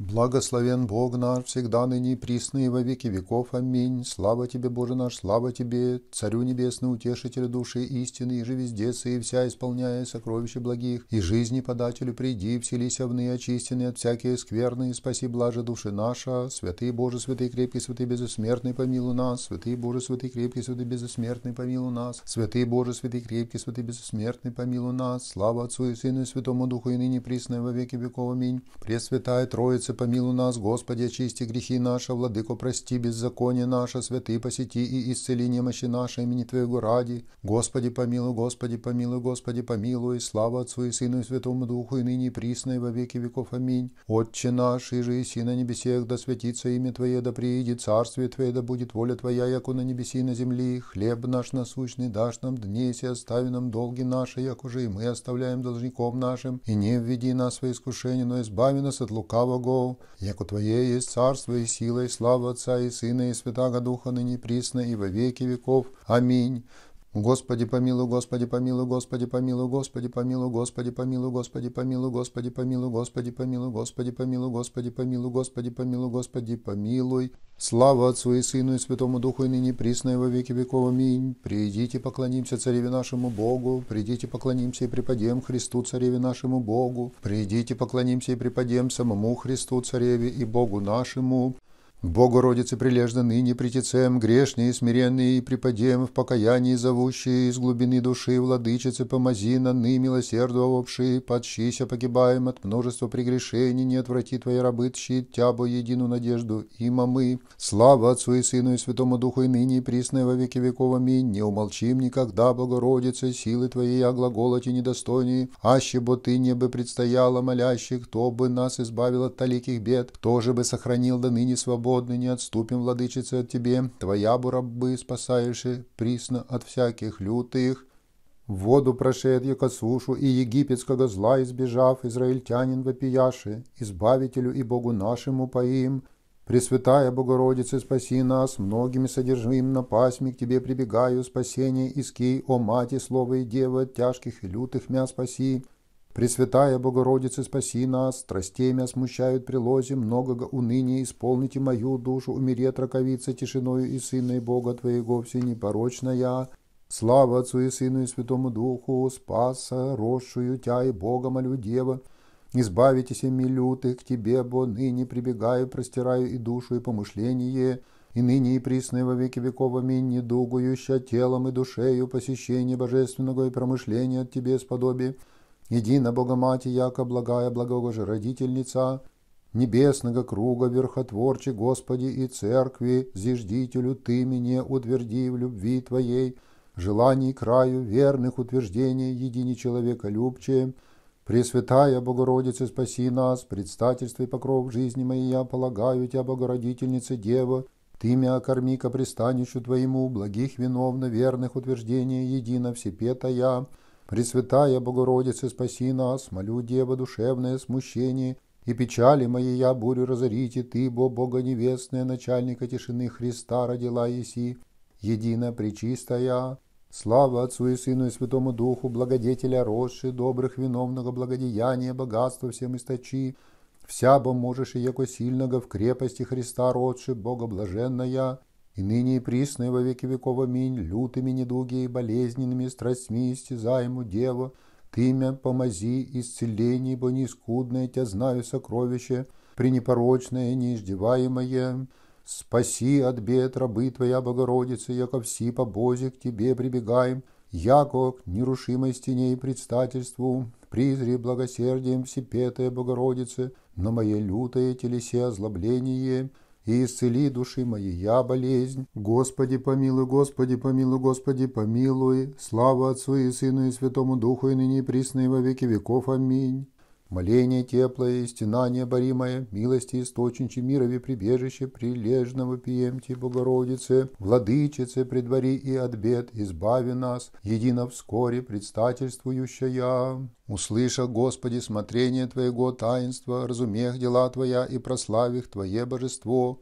Благословен Бог наш, всегда ныне и присно и во веки веков. Аминь. Слава Тебе, Боже наш, слава Тебе, Царю Небесный, Утешителю души истины, и же везде и вся, исполняя сокровища благих, и жизни подателю приди, вселись овны, очистенные от всякие скверны, и спаси блаже души наша. Святый Боже, святый крепкий, святый безысмертный, помилуй нас. Святый Боже, святый крепкий, святый безысмертный, помилуй нас. Святый Боже, святый крепкий, святый безысмертный, помилуй нас. Слава Отцу и Сыну и Святому Духу, и ныне присно и во веки веков. Аминь. Пресвятая Троица, Богородице, помилуй нас, Господи, очисти грехи наши, Владыко, прости беззаконие наше, святый посети и исцели немощи наши имени Твоего ради. Господи, помилуй, Господи, помилуй, Господи, помилуй, слава Отцу и Сыну и Святому Духу, и ныне и присно, и во веки веков. Аминь. Отче наш, и же и на небесех, да святится имя Твое, да приидет царствие Твое, да будет воля Твоя, яко на небеси и на земли. Хлеб наш насущный дашь нам днесь, и остави нам долги наши, як уже и мы оставляем должником нашим, и не введи нас в искушение, но избави нас от лукавого, веков. Яко Твое есть царство и сила и слава Отца и Сына и Святаго Духа ныне присно и во веки веков. Аминь. Господи помилуй, Господи помилуй, Господи помилуй, Господи помилуй, Господи помилуй, Господи помилуй, Господи помилуй, Господи помилуй, Господи помилуй, Господи помилуй, Господи помилуй, Господи помилуй. Слава Отцу и Сыну и Святому Духу и ныне присное во веки веков. Аминь. Придите, поклонимся Цареве нашему Богу. Придите, поклонимся и преподем Христу Цареве нашему Богу. Придите, поклонимся и преподем самому Христу Цареве и Богу нашему. Богородице прилежно ныне притецем, грешные и смиренные, и преподем в покаянии зовущие из глубины души, владычице помози, на ны милосердовавши, подщися погибаем от множества прегрешений, не отврати твои рабы, щит тябо едину надежду, И мамы, Слава Отцу и Сыну и Святому Духу и ныне и присно во веки вековами Не умолчим никогда, Богородице, силы твоей о а глаголоте недостойнее, аще бо ты не бы предстояла молящих, кто бы нас избавил от таликих бед, кто же бы сохранил до ныне свободу, свободны, не отступим, владычица, от тебе, твоя бу рабы присно от всяких лютых». Воду прошедью ко сушу и египетского зла избежав, израильтянин вопияши, избавителю и Богу нашему поим, Пресвятая Богородица, спаси нас, многими содержим на пасьме, к Тебе прибегаю, спасение иски, о Мати, Слово и Дева, тяжких и лютых мя спаси, Пресвятая Богородица, спаси нас, страстей меня смущают прилози, многого уныния исполните мою душу, умерет раковица тишиною и Сына и Бога Твоего непорочная Слава Отцу и Сыну и Святому Духу, спаса, росшую Тя и Бога молю Дева, избавите семи лютых, к Тебе, бо ныне прибегаю, простираю и душу, и помышление, и ныне и присно во веки веков, аминь, недугующа телом и душею посещение божественного и промышления от Тебе сподобие, едина Богоматерь, яко благая родительница небесного круга верхотворче Господи и Церкви, зиждителю Ты меня утверди в любви Твоей, желаний краю верных утверждений едини человека любче, Пресвятая Богородица, спаси нас, предстательство и покров жизни моей, я полагаю Тебя, Богородительница Дева, Ты меня корми ко пристанищу Твоему, благих виновно верных утверждений едино всепетая, Пресвятая Богородица, спаси нас, молю, Дева, душевное смущение, и печали мои я бурю разорите, ты, бо Бога невестная, начальника тишины Христа родила еси, едино пречистая. Слава Отцу и Сыну и Святому Духу, благодетеля росши, добрых виновного благодеяния, богатства всем источи, вся бо можешь и яко сильного в крепости Христа родши, Бога блаженная, и ныне и присно во веки веков аминь, лютыми недуги и болезненными страстьми истязаему дева, ты меня помози исцелений, не скудное тебя знаю сокровище, пренепорочное, неиздеваемое. Спаси от бед рабы Твоя, Богородица, яко все побозе к Тебе прибегаем, яко к нерушимой стене и предстательству, призри благосердием всепетая Богородице, на мое лютое телесе озлобление, и исцели души мои, я болезнь. Господи, помилуй, Господи, помилуй, Господи, помилуй. Слава Отцу и Сыну и Святому Духу, и ныне и присно, и во веки веков. Аминь. Моление теплое, стена необоримая, милости источничи мирове прибежище, прилежного пиемте Богородице, владычице предвари и от бед, избави нас, едино вскоре предстательствующая. Услыша, Господи, смотрение Твоего таинства, разумех дела Твоя и прославих Твое божество,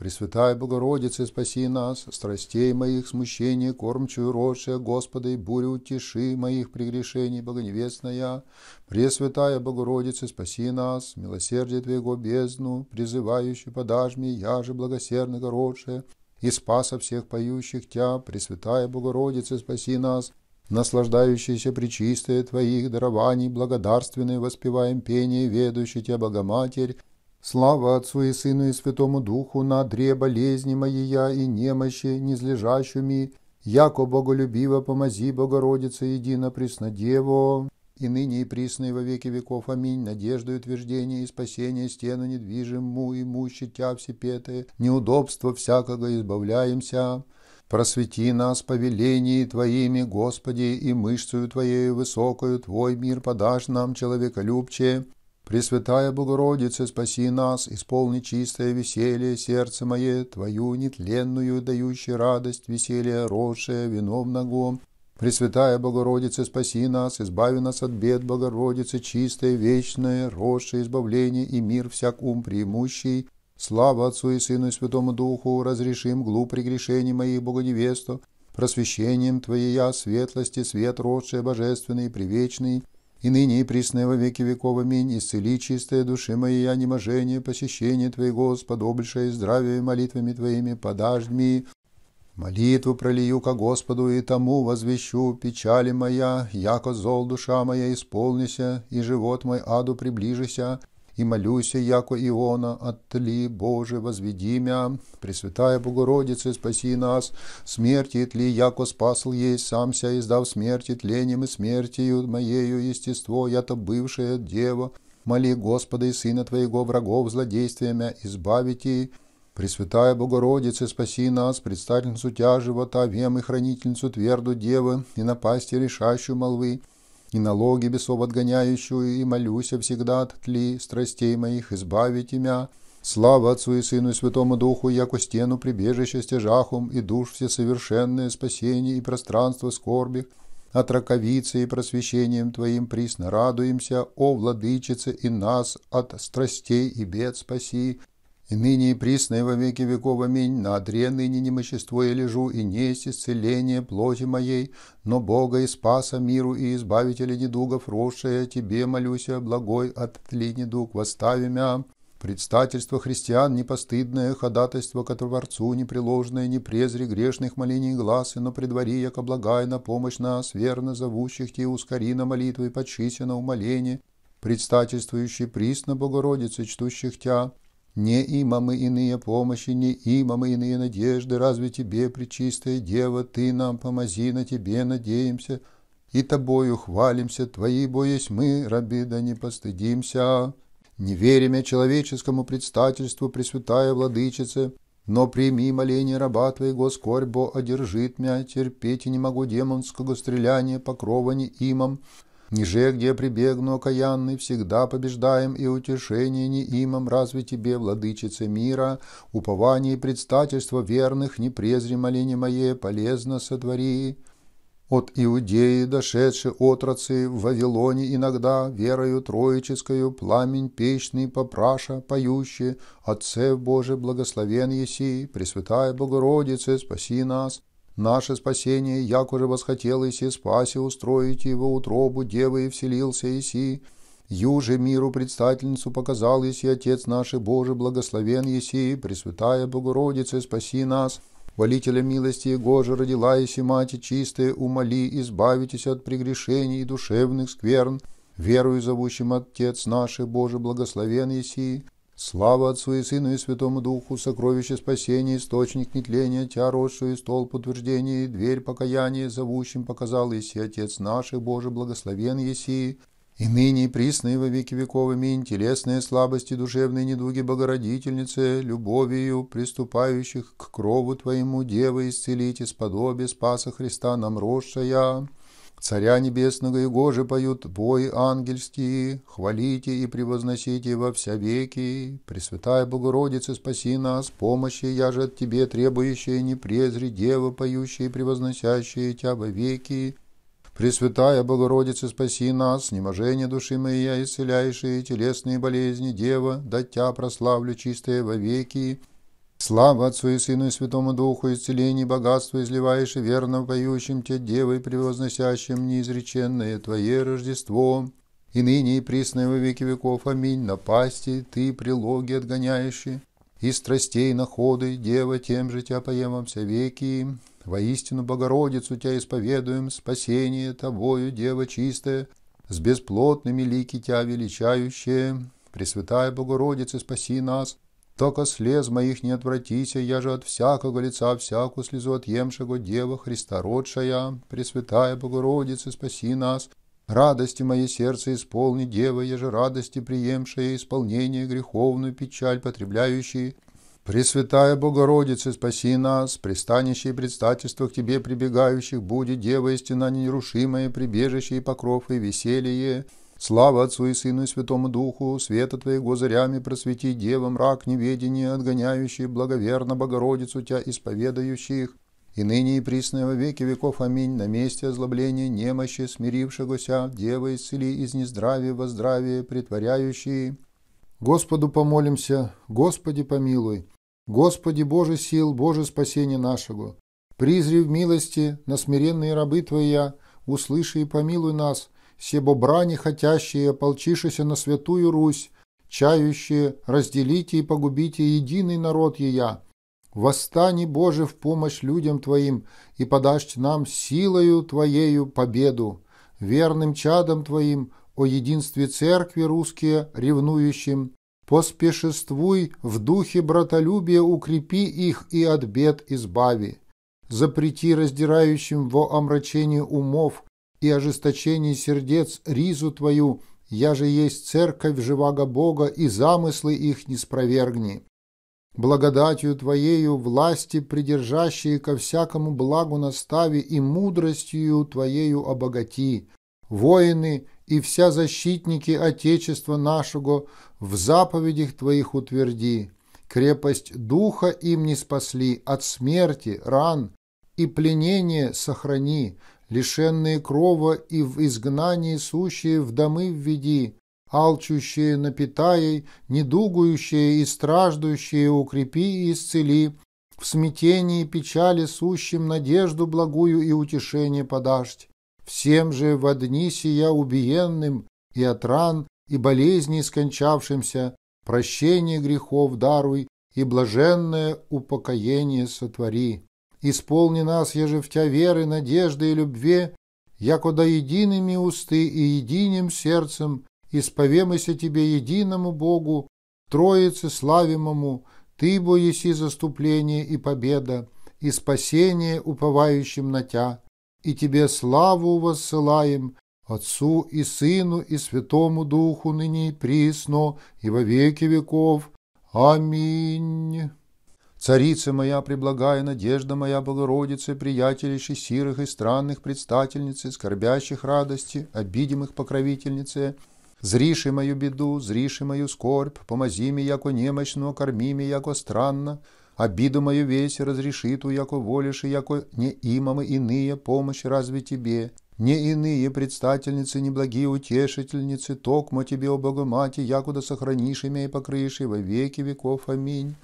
Пресвятая Богородица, спаси нас, страстей моих смущений, кормчую рожшая, Господа, и бурю утеши моих прегрешений, Богоневестная. Пресвятая Богородица, спаси нас, милосердие Твоего бездну, призывающий подажми, я же благосердно городшая, и спаса всех поющих Тя, Пресвятая Богородица, спаси нас, наслаждающиеся причистые Твоих дарований, благодарственные воспеваем пение, ведущий Тебя, Богоматерь, Слава Отцу и Сыну и Святому Духу на дре болезни я и немощи низлежащими, яко боголюбиво помози Богородице едино преснодево, и ныне и присно и во веки веков. Аминь. Надежда и утверждение и спасение стену недвижиму, ему щитя всепеты, неудобство всякого избавляемся. Просвети нас по велении Твоими, Господи, и мышцею Твоею высокую Твой мир подашь нам, человеколюбче, Пресвятая Богородица, спаси нас, исполни чистое веселье сердце мое, Твою нетленную, дающую радость, веселье, росшее вино в ногом. Пресвятая Богородица, спаси нас, избави нас от бед, Богородица, чистое, вечное, росшее избавление и мир всяк ум преимущий. Слава Отцу и Сыну и Святому Духу, разрешим глуп прегрешений моих, Богоневесту, просвещением Твоей я, светлости, свет, росшее божественный, привечный, и ныне и присно во веки веков. Аминь. Исцели чистые души мои, я неможение, посещение Твое, Господа, обольшее здравие молитвами Твоими подашь мне. Молитву пролию ко Господу и тому возвещу печали моя, яко зол душа моя исполнися, и живот мой аду приближися, и молюся, яко Иона, отли, Боже, возведи мя, Пресвятая Богородица, спаси нас, смерти тли, яко спасл есть самся, издав смерти тленем и смертью моею естество, я-то бывшая дева, моли Господа и Сына Твоего врагов злодействиями избавите, Пресвятая Богородица, спаси нас, предстательницу тяжего живота, вем и хранительницу тверду девы, и напасти решащую молвы, и налоги бесов отгоняющую, и молюся всегда от тли страстей моих, избавите мя. Слава Отцу и Сыну и Святому Духу, яко стену прибежище стяжахум, и душ всесовершенное спасение и пространство скорби, от раковицы и просвещением Твоим присно радуемся, о, Владычице, и нас от страстей и бед спаси, и ныне и присно и во веки веков аминь, на одре ныне немощество я лежу, и не есть исцеление плоти моей, но Бога и спаса миру и избавителя недугов, росшая тебе, молюся, благой от тли недуг, восстави мя. Предстательство христиан, непостыдное ходатайство ко Творцу, непреложное, не презри грешных молений глаз, но предвари, яко благая на помощь нас, верно зовущих те, ускори на молитвы и подшися на умоление, предстательствующий присно Богородицы, чтущих тя, не имамы иные помощи, не имамы иные надежды, разве тебе, Пречистая Дева, ты нам помози, на тебе надеемся, и тобою хвалимся, твои боясь мы, раби, да не постыдимся. Не верим я человеческому предстательству, Пресвятая Владычице, но прими моление раба твоего, скорбо одержит мя, терпеть и не могу демонского стреляния, покрова не имам, Ниже, где прибегну окаянный, всегда побеждаем и утешение не имам, разве тебе, владычице мира, упование и предстательство верных, не презри моление мое, полезно сотвори. От Иудеи дошедшие отрацы в Вавилоне иногда верою троическою пламень печный попраша поющие, Отце Боже благословен еси, Пресвятая Богородице, спаси нас, Наше спасение, як уже восхотел Иси, спаси устроить его утробу, девы и вселился Иси. Юже миру предстательницу показал Иси, Отец наш Божий, благословен Иси, Пресвятая Богородица, спаси нас. Валителя милости Его же родила Иси, Мати чистая, умоли, избавитесь от прегрешений и душевных скверн. Верую зовущим Отец наш Божий, благословен Иси, Слава Отцу и Сыну и Святому Духу, сокровище спасения, источник нетления, Тя, росшую столб утверждения, и дверь покаяния, зовущим показал Иси, Отец наш, и Боже, благословен Еси, и ныне присные во веки веков аминь, телесные слабости, душевные недуги Богородительницы, любовью приступающих к крову Твоему, Девы, исцелите, сподобие спаса Христа нам росшая». Царя Небесного и Гожи поют бой ангельский, хвалите и превозносите во вся веки. Пресвятая Богородица, спаси нас, помощи я же от Тебе требующая, не презри, Дева, поющая и превозносящая Тебя во веки. Пресвятая Богородица, спаси нас, неможение души моей, исцеляющие телесные болезни, Дева, да Тя прославлю чистое во веки. Слава Отцу и Сыну и Святому Духу, исцеление, богатство изливаешь верно поющим Те девы, превозносящим неизреченное Твое Рождество. И ныне и присно во веки веков. Аминь. пасти Ты, прилоги отгоняющие, и страстей находы, Дева, тем же Тебя поем во все веки. Воистину, Богородицу Тебя исповедуем, спасение Тобою, Дева чистая, с бесплотными лики Тебя величающая. Пресвятая Богородица, спаси нас, только слез моих не отвратите, я же от всякого лица всякую слезу отъемшего Дева Христородшая, Пресвятая Богородица, спаси нас. Радости мое сердце исполни, Дева, я же радости приемшая, исполнение греховную печаль потребляющие. Пресвятая Богородица, спаси нас, пристанище и предстательство к Тебе прибегающих, будет Дева, истина нерушимая, прибежище и покров и веселье. Слава Отцу и Сыну и Святому Духу, света Твоего зарями просвети, девам мрак неведения, отгоняющий благоверно Богородицу Тя исповедающих, и ныне и присно во веки веков. Аминь. На месте озлобления немощи смирившегося, Дева исцели из нездравия во здравие притворяющие. Господу помолимся, Господи помилуй, Господи Боже сил, Боже спасения нашего. Призри в милости на смиренные рабы Твоя, услыши и помилуй нас – себобрани хотящие, полчишися на святую Русь, чающие, разделите и погубите единый народ ея. Восстани, Боже, в помощь людям Твоим, и подашь нам силою Твоею победу. Верным чадом Твоим, о единстве Церкви русские, ревнующим, поспешествуй в духе братолюбия, укрепи их и от бед избави. Запрети раздирающим во омрачении умов, и ожесточении сердец ризу Твою, я же есть церковь живаго Бога, и замыслы их не спровергни. Благодатью Твоею власти, придержащие ко всякому благу настави, и мудростью Твоею обогати. Воины и вся защитники Отечества нашего в заповедях Твоих утверди. Крепость духа им не спасли, от смерти, ран и пленения сохрани, лишенные крова и в изгнании сущие в домы введи, алчущие напитаей, недугующие и страждущие укрепи и исцели, в смятении и печали сущим надежду благую и утешение подашь. Всем же в одни сия убиенным и от ран и болезней скончавшимся прощение грехов даруй и блаженное упокоение сотвори исполни нас, еже в ежевтя веры, надежды и любви, да едиными усты и единим сердцем исповемыся Тебе единому Богу, Троице славимому, Ты, бо еси заступление и победа, и спасение уповающим на Тя, и Тебе славу воссылаем, Отцу и Сыну и Святому Духу ныне и присно, и во веки веков. Аминь. Царица моя, преблагая надежда моя, Богородица, приятелищи сирых и странных предстательницы, скорбящих радости, обидимых покровительнице, зриши мою беду, зриши мою скорбь, помози ми, яко немощно, корми ми, яко странно, обиду мою весь разреши ту, яко волишь, и яко не имамы иные помощь разве тебе, не иные предстательницы, неблагие утешительницы, токмо тебе, о Богомате, якуда сохранишь имя и покрыши во веки веков. Аминь.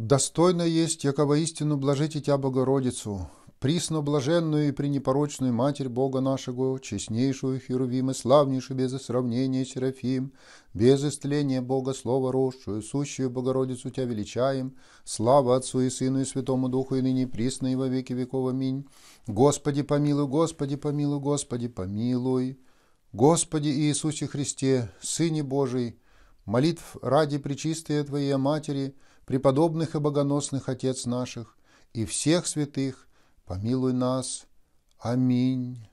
Достойно есть, яково истину блажите тебя Богородицу, присно блаженную и пренепорочную Матерь Бога нашего, честнейшую Херувим и славнейшую без сравнения Серафим, без истления Бога Слова росшую, сущую Богородицу Тебя величаем, слава Отцу и Сыну и Святому Духу и ныне присно и во веки веков. Аминь. Господи помилуй, Господи помилуй, Господи помилуй. Господи Иисусе Христе, Сыне Божий, молитв ради причистия Твоей Матери – преподобных и богоносных Отец наших, и всех святых, помилуй нас. Аминь.